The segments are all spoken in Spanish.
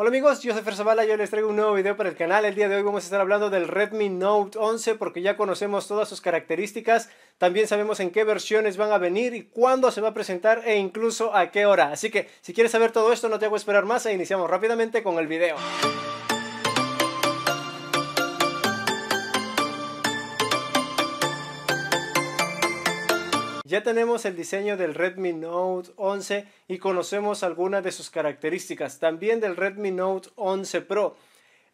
Hola amigos, yo soy Fer Zavala y les traigo un nuevo video para el canal. El día de hoy vamos a estar hablando del Redmi Note 11 porque ya conocemos todas sus características, también sabemos en qué versiones van a venir y cuándo se va a presentar e incluso a qué hora. Así que si quieres saber todo esto no te hago esperar más e iniciamos rápidamente con el video. Ya tenemos el diseño del Redmi Note 11 y conocemos algunas de sus características, también del Redmi Note 11 Pro.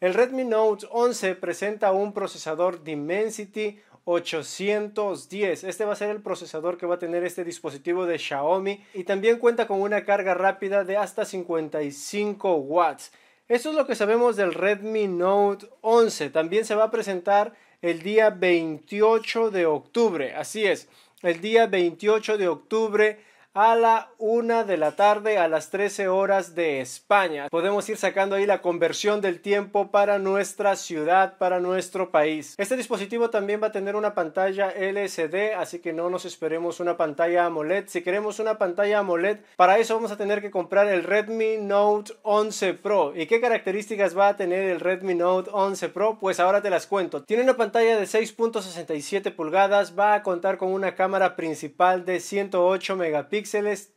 El Redmi Note 11 presenta un procesador Dimensity 810. Este va a ser el procesador que va a tener este dispositivo de Xiaomi y también cuenta con una carga rápida de hasta 55 watts. Esto es lo que sabemos del Redmi Note 11. También se va a presentar el día 28 de octubre. Así es el día 28 de octubre a la una de la tarde a las 13 horas de España. Podemos ir sacando ahí la conversión del tiempo para nuestra ciudad, para nuestro país. Este dispositivo también va a tener una pantalla LCD, así que no nos esperemos una pantalla AMOLED. Si queremos una pantalla AMOLED, para eso vamos a tener que comprar el Redmi Note 11 Pro. ¿Y qué características va a tener el Redmi Note 11 Pro? Pues ahora te las cuento. Tiene una pantalla de 6.67 pulgadas, va a contar con una cámara principal de 108 megapíxeles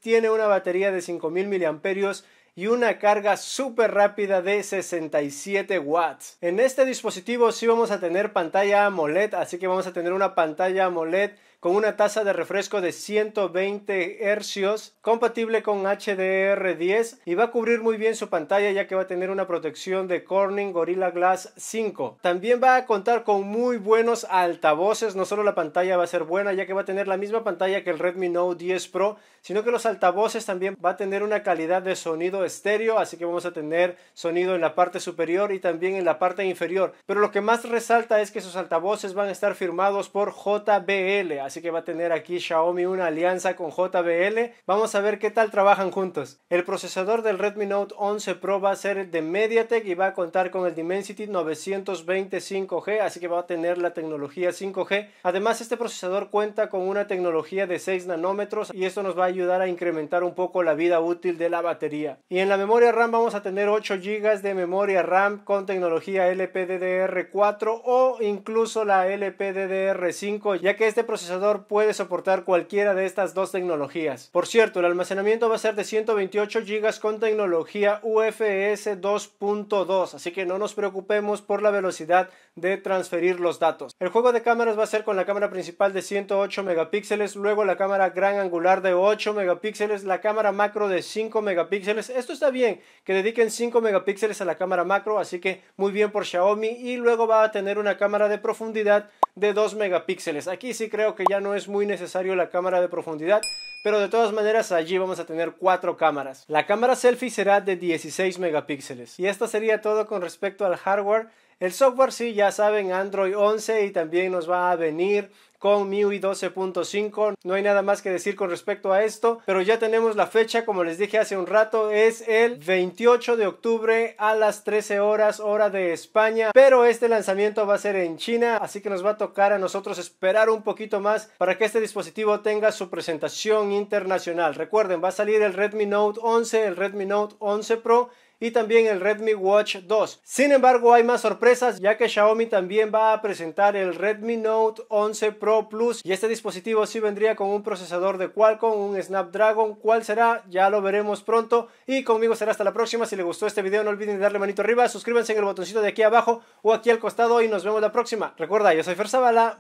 tiene una batería de 5000 mAh y una carga súper rápida de 67 watts. En este dispositivo sí vamos a tener pantalla AMOLED, así que vamos a tener una pantalla AMOLED con una tasa de refresco de 120 Hz compatible con HDR10 y va a cubrir muy bien su pantalla ya que va a tener una protección de Corning Gorilla Glass 5. También va a contar con muy buenos altavoces, no solo la pantalla va a ser buena ya que va a tener la misma pantalla que el Redmi Note 10 Pro, sino que los altavoces también va a tener una calidad de sonido estéreo, así que vamos a tener sonido en la parte superior y también en la parte inferior. Pero lo que más resalta es que sus altavoces van a estar firmados por JBL, Así que va a tener aquí Xiaomi una alianza con JBL. Vamos a ver qué tal trabajan juntos. El procesador del Redmi Note 11 Pro va a ser de MediaTek y va a contar con el Dimensity 925 g así que va a tener la tecnología 5G. Además, este procesador cuenta con una tecnología de 6 nanómetros y esto nos va a ayudar a incrementar un poco la vida útil de la batería. Y en la memoria RAM vamos a tener 8 GB de memoria RAM con tecnología LPDDR4 o incluso la LPDDR5, ya que este procesador puede soportar cualquiera de estas dos tecnologías. Por cierto, el almacenamiento va a ser de 128 GB con tecnología UFS 2.2, así que no nos preocupemos por la velocidad de transferir los datos. El juego de cámaras va a ser con la cámara principal de 108 megapíxeles, luego la cámara gran angular de 8 megapíxeles, la cámara macro de 5 megapíxeles. Esto está bien, que dediquen 5 megapíxeles a la cámara macro, así que muy bien por Xiaomi y luego va a tener una cámara de profundidad de 2 megapíxeles. Aquí sí creo que ya no es muy necesario la cámara de profundidad, pero de todas maneras allí vamos a tener cuatro cámaras. La cámara selfie será de 16 megapíxeles. Y esto sería todo con respecto al hardware el software sí, ya saben, Android 11 y también nos va a venir con MIUI 12.5. No hay nada más que decir con respecto a esto, pero ya tenemos la fecha, como les dije hace un rato, es el 28 de octubre a las 13 horas hora de España, pero este lanzamiento va a ser en China, así que nos va a tocar a nosotros esperar un poquito más para que este dispositivo tenga su presentación internacional. Recuerden, va a salir el Redmi Note 11, el Redmi Note 11 Pro y también el Redmi Watch 2. Sin embargo, hay más sorpresas ya que Xiaomi también va a presentar el Redmi Note 11 Pro Plus y este dispositivo sí vendría con un procesador de Qualcomm, un Snapdragon, ¿cuál será? Ya lo veremos pronto y conmigo será hasta la próxima. Si les gustó este video no olviden darle manito arriba, suscríbanse en el botoncito de aquí abajo o aquí al costado y nos vemos la próxima. Recuerda, yo soy Fer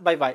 bye bye.